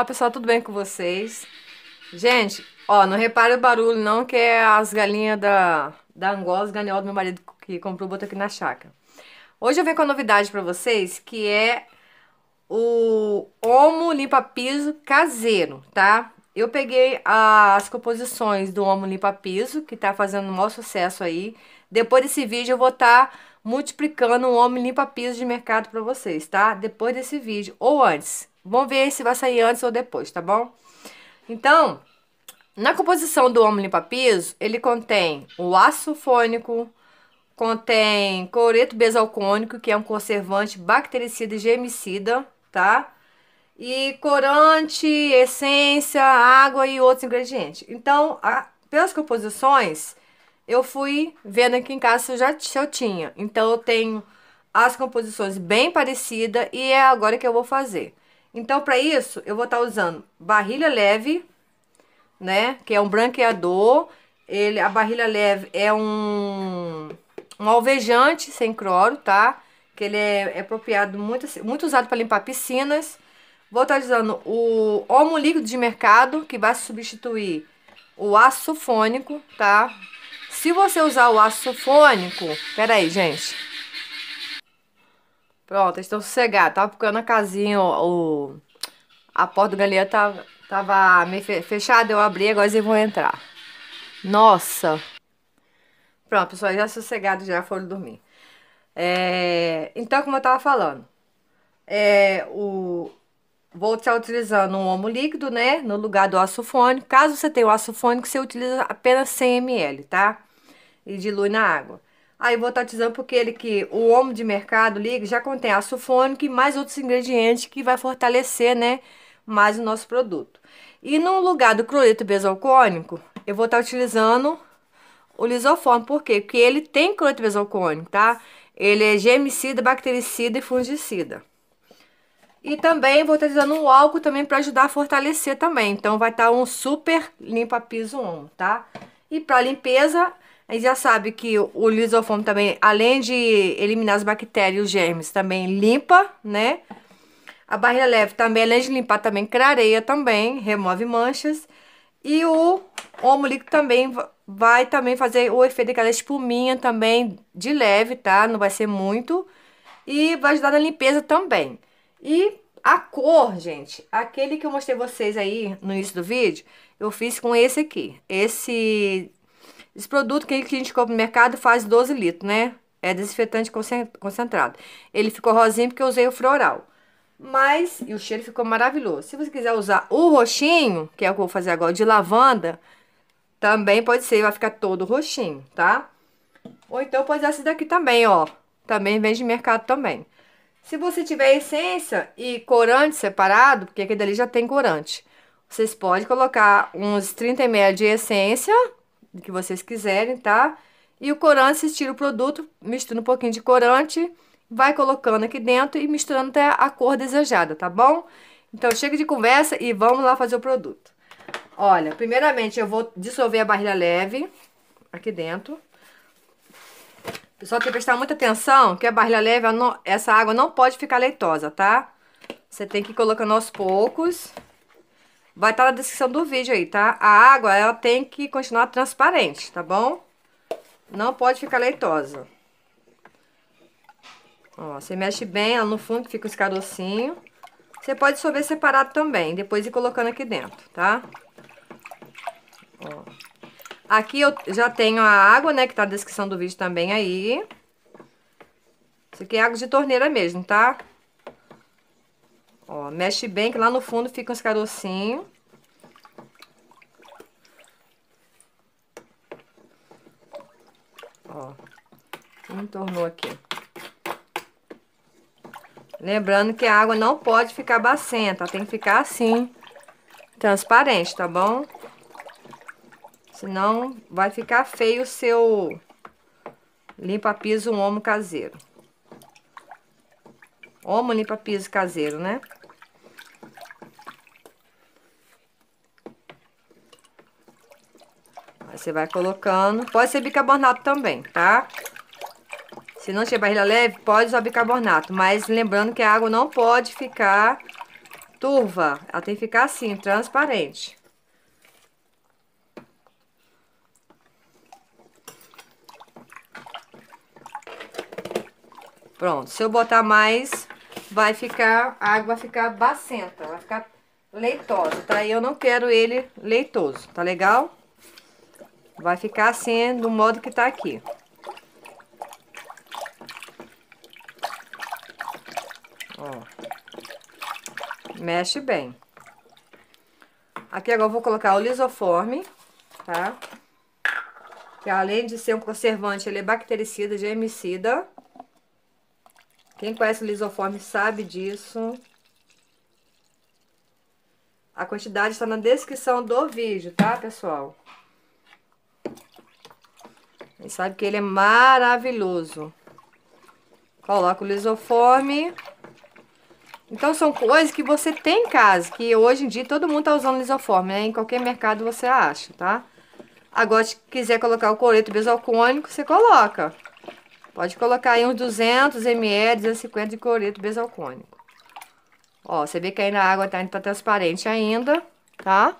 Olá pessoal, tudo bem com vocês? Gente, ó, não repara o barulho não que é as galinhas da, da Angola, os do meu marido que comprou, botou aqui na chácara. Hoje eu venho com a novidade pra vocês, que é o homo Limpa Piso caseiro, tá? Eu peguei as composições do homo Limpa Piso, que tá fazendo um maior sucesso aí. Depois desse vídeo eu vou estar... Tá multiplicando o homo Limpa Piso de mercado para vocês, tá? Depois desse vídeo, ou antes, Vamos ver se vai sair antes ou depois, tá bom? Então, na composição do Homem Limpa Piso, ele contém o ácido fônico, contém cloreto bezalcônico, que é um conservante bactericida e germicida, tá? E corante, essência, água e outros ingredientes. Então, a, pelas composições, eu fui vendo aqui em casa se eu já se eu tinha. Então, eu tenho as composições bem parecidas e é agora que eu vou fazer. Então, para isso, eu vou estar tá usando barrilha leve, né? Que é um branqueador. Ele, a barrilha leve é um, um alvejante sem cloro, tá? Que ele é, é apropriado, muito, assim, muito usado para limpar piscinas. Vou estar tá usando o homo líquido de mercado, que vai substituir o aço fônico, tá? Se você usar o aço fônico... Pera aí, gente. Pronto, estou sossegado. Tava ficando a casinha, o, o, a porta do galinha tava, tá, tava meio fechada, eu abri, agora eles vão entrar. Nossa! Pronto, pessoal, já sossegado, já foram dormir. É, então, como eu tava falando, é, o, vou estar utilizando um homo líquido, né, no lugar do aço fônico. Caso você tenha o aço fônico, você utiliza apenas 100 ml, tá? E dilui na água. Aí vou estar utilizando porque ele que o Homo de Mercado Liga já contém aço fônico e mais outros ingredientes que vai fortalecer, né, mais o nosso produto. E no lugar do cloreto besalcônico, eu vou estar utilizando o lisoforme, por quê? Porque ele tem cloreto besalcônico, tá? Ele é germicida, bactericida e fungicida. E também vou estar usando um álcool também para ajudar a fortalecer também. Então vai estar um super limpa piso 1, tá? E para limpeza, a gente já sabe que o lisofome também, além de eliminar as bactérias e os germes, também limpa, né? A barreira leve também, além de limpar, também clareia também, remove manchas. E o homo também vai também fazer o efeito daquela espuminha também de leve, tá? Não vai ser muito. E vai ajudar na limpeza também. E a cor, gente, aquele que eu mostrei vocês aí no início do vídeo, eu fiz com esse aqui. Esse esse produto que a gente compra no mercado faz 12 litros, né? É desinfetante concentrado. Ele ficou rosinho porque eu usei o floral. Mas, e o cheiro ficou maravilhoso. Se você quiser usar o roxinho, que é o que eu vou fazer agora, de lavanda, também pode ser, vai ficar todo roxinho, tá? Ou então pode usar esse daqui também, ó. Também vende de mercado também. Se você tiver essência e corante separado, porque aquele dali já tem corante, vocês podem colocar uns 30 ml de essência que vocês quiserem, tá? E o corante, vocês tiram o produto, mistura um pouquinho de corante, vai colocando aqui dentro e misturando até a cor desejada, tá bom? Então, chega de conversa e vamos lá fazer o produto. Olha, primeiramente eu vou dissolver a barrilha leve aqui dentro. Pessoal, tem que prestar muita atenção que a barrilha leve, essa água não pode ficar leitosa, tá? Você tem que ir colocando aos poucos. Vai estar tá na descrição do vídeo aí, tá? A água, ela tem que continuar transparente, tá bom? Não pode ficar leitosa. Ó, você mexe bem lá no fundo, que fica os carocinhos. Você pode sorver separado também, depois ir colocando aqui dentro, tá? Ó. Aqui eu já tenho a água, né, que tá na descrição do vídeo também aí. Isso aqui é água de torneira mesmo, tá? Ó, mexe bem, que lá no fundo fica os carocinhos. Ó, entornou aqui. Lembrando que a água não pode ficar bacenta, tem que ficar assim, transparente, tá bom? Senão vai ficar feio o seu limpa-piso um homo caseiro. Homo limpa-piso caseiro, né? Você vai colocando. Pode ser bicarbonato também, tá? Se não tiver barrilha leve, pode usar bicarbonato. Mas lembrando que a água não pode ficar turva. Ela tem que ficar assim, transparente. Pronto, se eu botar mais, vai ficar, a água vai ficar bacenta, vai ficar leitosa, tá? E eu não quero ele leitoso, tá legal? Vai ficar assim, do modo que tá aqui. Ó. Mexe bem. Aqui agora eu vou colocar o lisoforme, tá? Que além de ser um conservante, ele é bactericida, germicida. Quem conhece o lisoforme sabe disso. A quantidade está na descrição do vídeo, tá, pessoal? E sabe que ele é maravilhoso. Coloca o lisoforme. Então, são coisas que você tem em casa, que hoje em dia todo mundo tá usando lisoforme, né? Em qualquer mercado você acha, tá? Agora, se quiser colocar o coreto besalcônico, você coloca. Pode colocar aí uns 200 ml, 250 de coreto besalcônico. Ó, você vê que aí na água tá, tá transparente ainda, tá?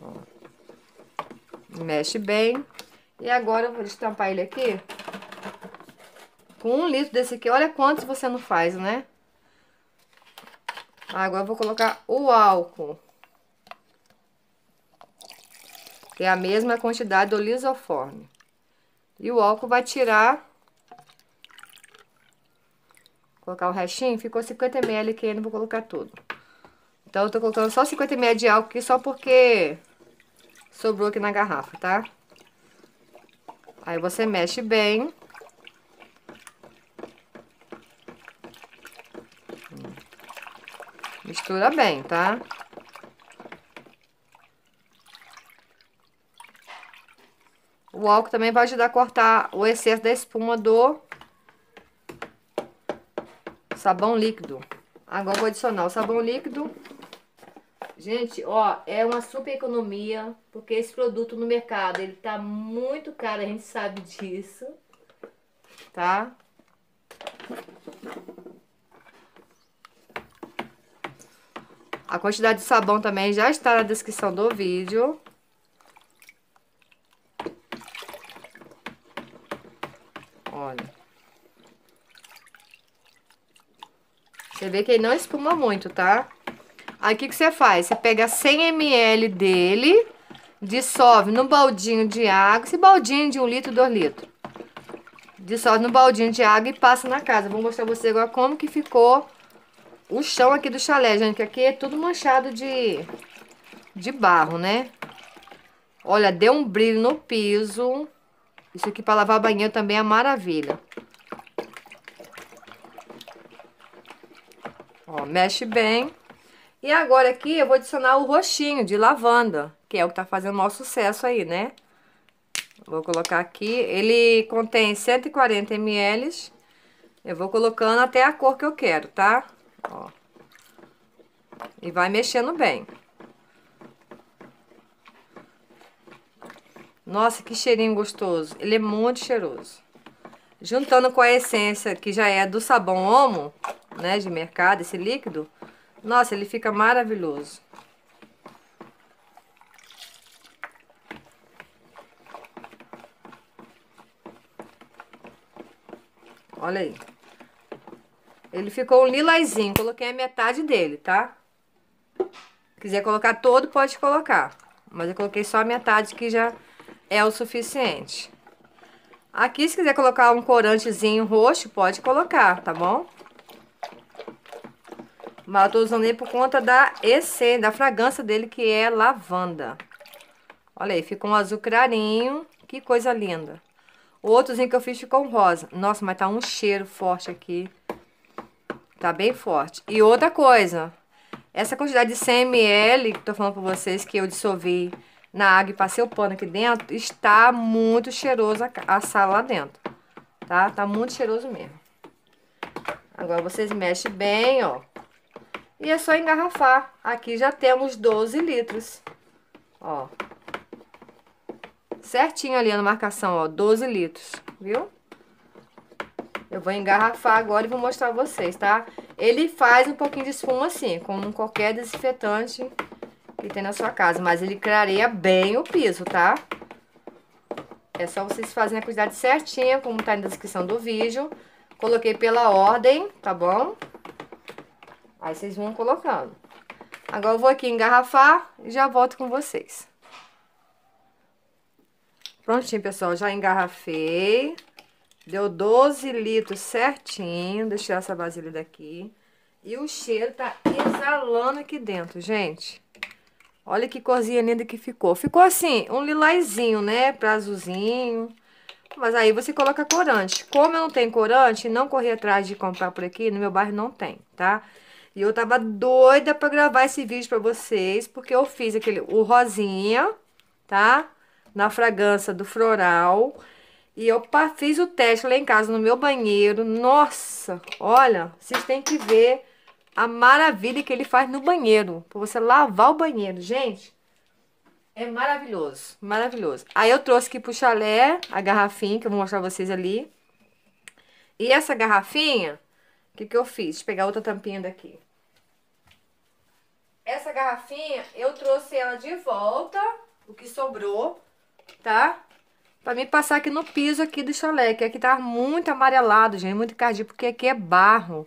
Ó. Mexe bem. E agora eu vou destampar ele aqui. Com um litro desse aqui, olha quantos você não faz, né? Ah, agora eu vou colocar o álcool. Que é a mesma quantidade do lisoforme. E o álcool vai tirar... Colocar o restinho, ficou 50 ml aqui, eu não vou colocar tudo. Então eu tô colocando só 50 ml de álcool aqui, só porque sobrou aqui na garrafa, tá? Aí você mexe bem. Mistura bem, tá? O álcool também vai ajudar a cortar o excesso da espuma do sabão líquido. Agora vou adicionar o sabão líquido. Gente, ó, é uma super economia, porque esse produto no mercado, ele tá muito caro, a gente sabe disso, tá? A quantidade de sabão também já está na descrição do vídeo. Olha. Você vê que ele não espuma muito, tá? Aí o que, que você faz? Você pega 100 ml dele, dissolve no baldinho de água, esse baldinho de 1 litro, 2 litros. Dissolve no baldinho de água e passa na casa. Vou mostrar pra você agora como que ficou o chão aqui do chalé, gente, que aqui é tudo manchado de, de barro, né? Olha, deu um brilho no piso. Isso aqui para lavar banheiro também é maravilha. Ó, mexe bem. E agora aqui eu vou adicionar o roxinho de lavanda, que é o que tá fazendo o maior sucesso aí, né? Vou colocar aqui, ele contém 140 ml, eu vou colocando até a cor que eu quero, tá? Ó. E vai mexendo bem. Nossa, que cheirinho gostoso. Ele é muito cheiroso. Juntando com a essência, que já é do sabão Omo, né, de mercado, esse líquido, nossa, ele fica maravilhoso. Olha aí. Ele ficou um lilazinho, coloquei a metade dele, tá? Quiser colocar todo, pode colocar. Mas eu coloquei só a metade que já é o suficiente. Aqui, se quiser colocar um corantezinho roxo, pode colocar, tá bom? Mas eu tô usando ele por conta da EC, da fragrância dele, que é lavanda. Olha aí, ficou um azul clarinho. Que coisa linda. O outrozinho que eu fiz ficou rosa. Nossa, mas tá um cheiro forte aqui. Tá bem forte. E outra coisa. Essa quantidade de 100 ml que tô falando pra vocês que eu dissolvi na água e passei o pano aqui dentro, está muito cheiroso a, a sala lá dentro. Tá? Tá muito cheiroso mesmo. Agora vocês mexem bem, ó e é só engarrafar. Aqui já temos 12 litros, ó. Certinho ali na marcação, ó, 12 litros, viu? Eu vou engarrafar agora e vou mostrar pra vocês, tá? Ele faz um pouquinho de espuma assim, como qualquer desinfetante que tem na sua casa, mas ele clareia bem o piso, tá? É só vocês fazerem a quantidade certinha, como tá na descrição do vídeo. Coloquei pela ordem, tá bom? Aí vocês vão colocando. Agora eu vou aqui engarrafar e já volto com vocês. Prontinho, pessoal, já engarrafei. Deu 12 litros certinho. Deixa eu tirar essa vasilha daqui. E o cheiro tá exalando aqui dentro, gente. Olha que corzinha linda que ficou. Ficou assim, um lilazinho, né? Pra azulzinho. Mas aí você coloca corante. Como eu não tenho corante, não corri atrás de comprar por aqui, no meu bairro não tem, tá? Tá? E eu tava doida pra gravar esse vídeo pra vocês, porque eu fiz aquele, o rosinha, tá? Na fragrância do floral. E eu fiz o teste lá em casa, no meu banheiro. Nossa, olha, vocês têm que ver a maravilha que ele faz no banheiro. Pra você lavar o banheiro, gente. É maravilhoso, maravilhoso. Aí eu trouxe aqui pro chalé a garrafinha, que eu vou mostrar pra vocês ali. E essa garrafinha, o que, que eu fiz? Deixa eu pegar outra tampinha daqui. Essa garrafinha, eu trouxe ela de volta, o que sobrou, tá? Pra mim passar aqui no piso aqui do chalé, que aqui tá muito amarelado, gente, muito cardíaco, porque aqui é barro,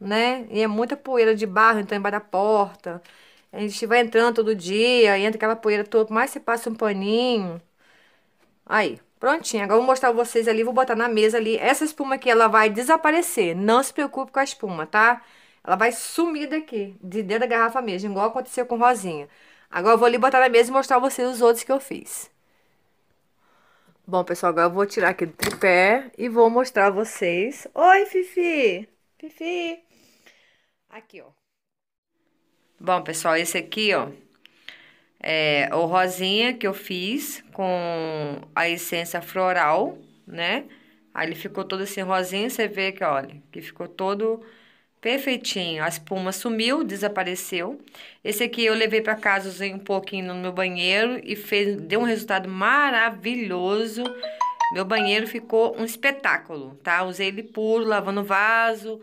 né? E é muita poeira de barro, então embaixo da porta. A gente vai entrando todo dia, entra aquela poeira toda, mais você passa um paninho. Aí, Prontinho, agora vou mostrar vocês ali, vou botar na mesa ali. Essa espuma aqui, ela vai desaparecer, não se preocupe com a espuma, tá? Ela vai sumir daqui, de dentro da garrafa mesmo, igual aconteceu com Rosinha. Agora eu vou ali botar na mesa e mostrar vocês os outros que eu fiz. Bom, pessoal, agora eu vou tirar aqui do tripé e vou mostrar a vocês. Oi, Fifi! Fifi! Aqui, ó. Bom, pessoal, esse aqui, ó, é, o rosinha que eu fiz com a essência floral, né? Aí ele ficou todo assim rosinha, você vê que, olha, que ficou todo perfeitinho. A espuma sumiu, desapareceu. Esse aqui eu levei para casa, usei um pouquinho no meu banheiro e fez, deu um resultado maravilhoso. Meu banheiro ficou um espetáculo, tá? Usei ele puro, lavando o vaso,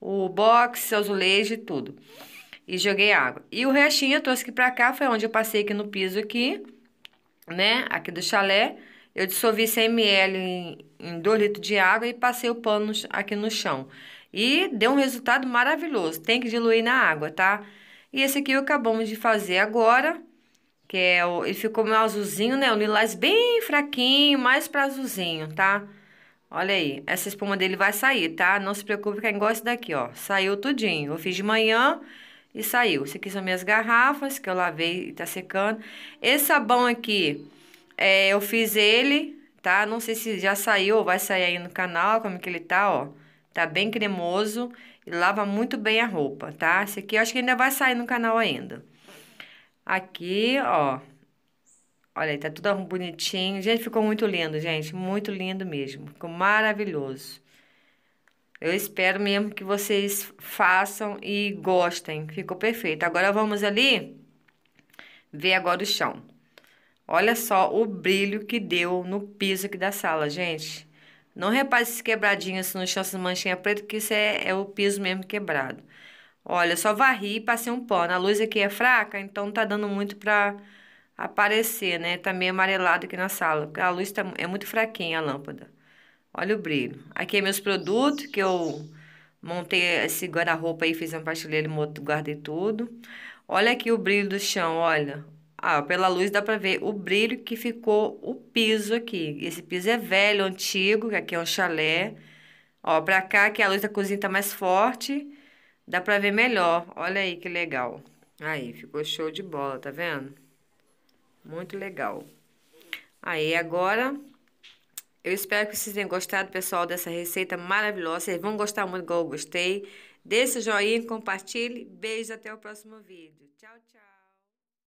o box, azulejo e tudo e joguei água. E o restinho eu trouxe aqui pra cá, foi onde eu passei aqui no piso aqui, né, aqui do chalé. Eu dissolvi 100 ml em, 2 litros de água e passei o pano aqui no chão. E deu um resultado maravilhoso, tem que diluir na água, tá? E esse aqui eu acabamos de fazer agora, que é o, e ficou meio azulzinho, né, o lilás bem fraquinho, mais pra azulzinho, Tá? Olha aí, essa espuma dele vai sair, tá? Não se preocupe que é igual esse daqui, ó. Saiu tudinho. Eu fiz de manhã, e saiu. Isso aqui são minhas garrafas que eu lavei e tá secando. Esse sabão aqui, é, eu fiz ele, tá? Não sei se já saiu ou vai sair aí no canal, como que ele tá, ó. Tá bem cremoso e lava muito bem a roupa, tá? Esse aqui eu acho que ainda vai sair no canal ainda. Aqui, ó. Olha aí, tá tudo bonitinho. Gente, ficou muito lindo, gente. Muito lindo mesmo. Ficou maravilhoso. Eu espero mesmo que vocês façam e gostem. Ficou perfeito. Agora vamos ali ver agora o chão. Olha só o brilho que deu no piso aqui da sala, gente. Não repare esses quebradinhos no chão, essas manchinhas pretas, que isso é, é, o piso mesmo quebrado. Olha, só varri e passei um pano. A luz aqui é fraca, então não tá dando muito pra aparecer, né? Tá meio amarelado aqui na sala. A luz tá, é muito fraquinha, a lâmpada. Olha o brilho. Aqui é meus produtos que eu montei esse guarda-roupa aí, fiz uma pastilheira, guardei tudo. Olha aqui o brilho do chão, olha. Ah, pela luz dá pra ver o brilho que ficou o piso aqui. Esse piso é velho, antigo, que aqui é um chalé. Ó, pra cá que a luz da cozinha tá mais forte, dá pra ver melhor. Olha aí que legal. Aí, ficou show de bola, tá vendo? Muito legal. Aí, agora eu espero que vocês tenham gostado, pessoal, dessa receita maravilhosa. Vocês vão gostar muito, igual eu gostei. Deixe o joinha, compartilhe. Beijo, até o próximo vídeo. Tchau, tchau.